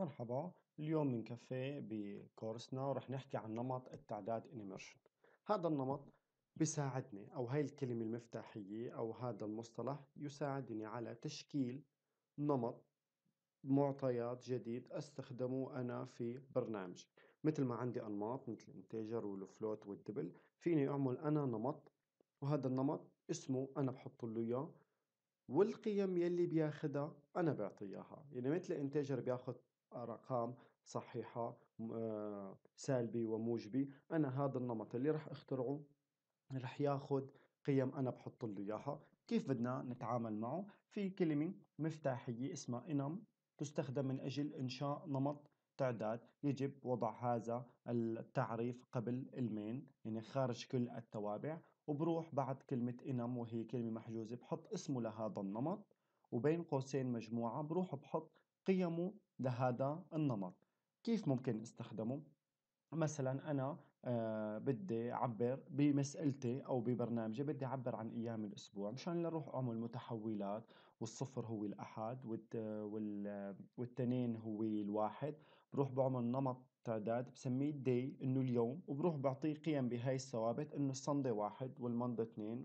مرحبا اليوم بنكفي بكورسنا ورح نحكي عن نمط التعداد انيميرشن هذا النمط بيساعدني او هاي الكلمة المفتاحية او هذا المصطلح يساعدني على تشكيل نمط معطيات جديد استخدمه انا في برنامجي مثل ما عندي انماط مثل الانتجر والفلوت والدبل فيني اعمل انا نمط وهذا النمط اسمه انا بحط له اياه والقيم يلي بياخدها انا بعطيها اياها يعني مثل انتجر بياخد أرقام صحيحة آه، سالبي وموجبي أنا هذا النمط اللي راح أخترعه راح ياخذ قيم أنا بحط له إياها كيف بدنا نتعامل معه في كلمة مفتاحية اسمها انم تستخدم من أجل إنشاء نمط تعداد يجب وضع هذا التعريف قبل المين يعني خارج كل التوابع وبروح بعد كلمة إنم وهي كلمة محجوزة بحط اسمه لهذا النمط وبين قوسين مجموعة بروح بحط قيمه لهذا النمط كيف ممكن استخدمه مثلا انا آه بدي اعبر بمسالتي او ببرنامجي بدي اعبر عن ايام الاسبوع مشان اروح اعمل متحولات والصفر هو الاحد والتنين هو الواحد بروح بعمل نمط تعداد بسميه دي انه اليوم وبروح بعطيه قيم بهاي الثوابت انه الصندي واحد والمندي اثنين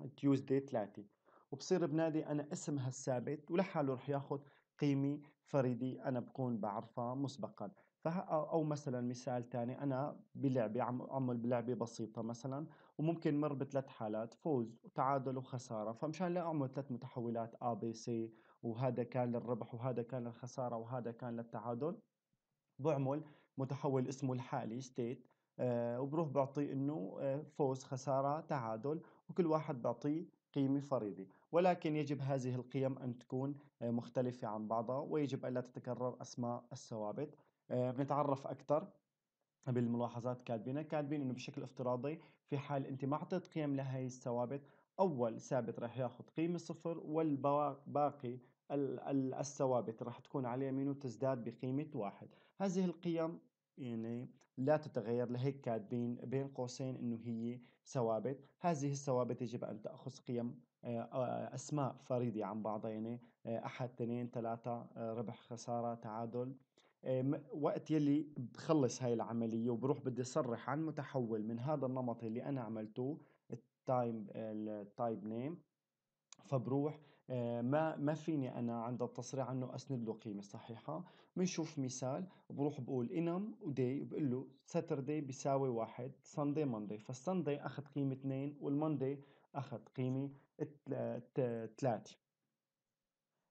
والتيوزداي ثلاثة وبصير بنادي انا اسمها الثابت ولحاله رح ياخذ قيمه فريدي انا بكون بعرفها مسبقا او مثلا مثال ثاني انا بلعبه عم اعمل بلعبه بسيطه مثلا وممكن مر بثلاث حالات فوز وتعادل وخساره فمشان لا اعمل ثلاث متحولات A B C وهذا كان للربح وهذا كان للخساره وهذا كان للتعادل بعمل متحول اسمه الحالي ستيت أه وبروح بعطيه انه آه، فوز خساره تعادل وكل واحد بعطيه قيمي فريدة ولكن يجب هذه القيم أن تكون آه، مختلفة عن بعضها ويجب ألا تتكرر أسماء الثوابت آه، نتعرف أكثر بالملاحظات كاتبينها كاتبين انه بشكل افتراضي في حال انت ما اعطيت قيم لهي الثوابت اول ثابت رح ياخذ قيمه صفر والباقي الثوابت رح تكون على يمينه تزداد بقيمه واحد هذه القيم يعني لا تتغير لهيك كاتبين بين قوسين انه هي ثوابت هذه الثوابت يجب ان تأخذ قيم آه، آه، اسماء فريدة عن بعضها آه، يعني احد اثنين ثلاثة ربح خسارة تعادل وقت يلي بخلص هاي العملية وبروح بدي صرح عن متحول من هذا النمط اللي انا عملته التايم التايب نيم فبروح آه، ما ما فيني انا عند التصريح انه اسند له قيمه صحيحه بنشوف مثال بروح بقول انم ودي بقول له ساتردي بيساوي واحد ساندي ماندي فالساندي اخذ قيمه اثنين والماندي اخذ قيمه ثلاثه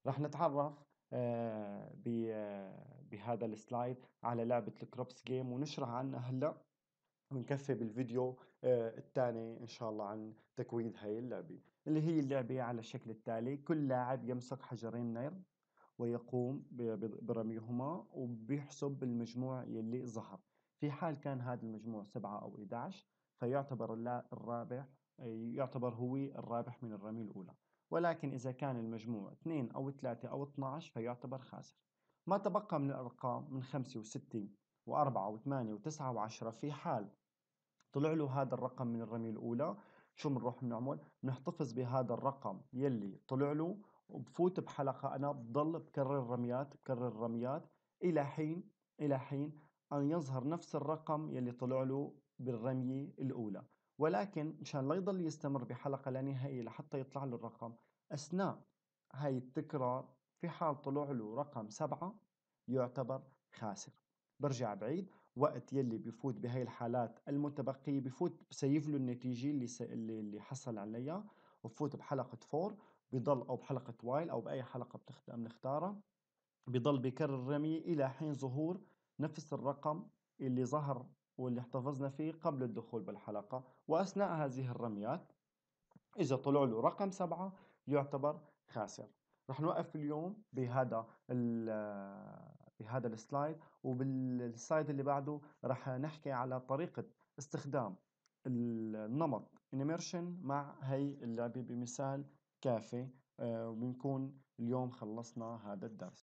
رح نتعرف آه، آه، بهذا السلايد على لعبة الكروبس جيم ونشرح عنها هلأ ونكفي بالفيديو آه، الثاني ان شاء الله عن تكوين هاي اللعبة اللي هي اللعبة على الشكل التالي كل لاعب يمسك حجرين نير ويقوم برميهما وبيحسب المجموع يلي ظهر في حال كان هذا المجموع سبعة أو 11 فيعتبر الرابح آه، يعتبر هو الرابح من الرمي الأولى ولكن إذا كان المجموع 2 أو 3 أو 12 فيعتبر خاسر ما تبقى من الأرقام من 5 و 6 وأربعة وثمانية وتسعة وعشرة في حال طلع له هذا الرقم من الرمية الأولى شو بنروح بنعمل؟ بنحتفظ بهذا الرقم يلي طلع له وبفوت بحلقة أنا بضل بكرر رميات بكرر الرميات إلى حين إلى حين أن يظهر نفس الرقم يلي طلع له بالرمية الأولى ولكن مشان لا يضل يستمر بحلقة لا نهائية لحتى يطلع له الرقم أثناء هاي التكرار في حال طلع له رقم سبعة يعتبر خاسر برجع بعيد وقت يلي بفوت بهاي الحالات المتبقية بفوت بسيف له النتيجة اللي س... اللي اللي حصل عليها وبفوت بحلقة فور بضل أو بحلقة وايل أو بأي حلقة بتخت... بنختارها بضل بكرر الرمية إلى حين ظهور نفس الرقم اللي ظهر واللي احتفظنا فيه قبل الدخول بالحلقة وأثناء هذه الرميات إذا طلع له رقم سبعة يعتبر خاسر رح نوقف اليوم بهذا بهذا السلايد وبالسلايد اللي بعده رح نحكي على طريقة استخدام النمط انيميرشن مع هي اللعبة بمثال كافي آه، وبنكون اليوم خلصنا هذا الدرس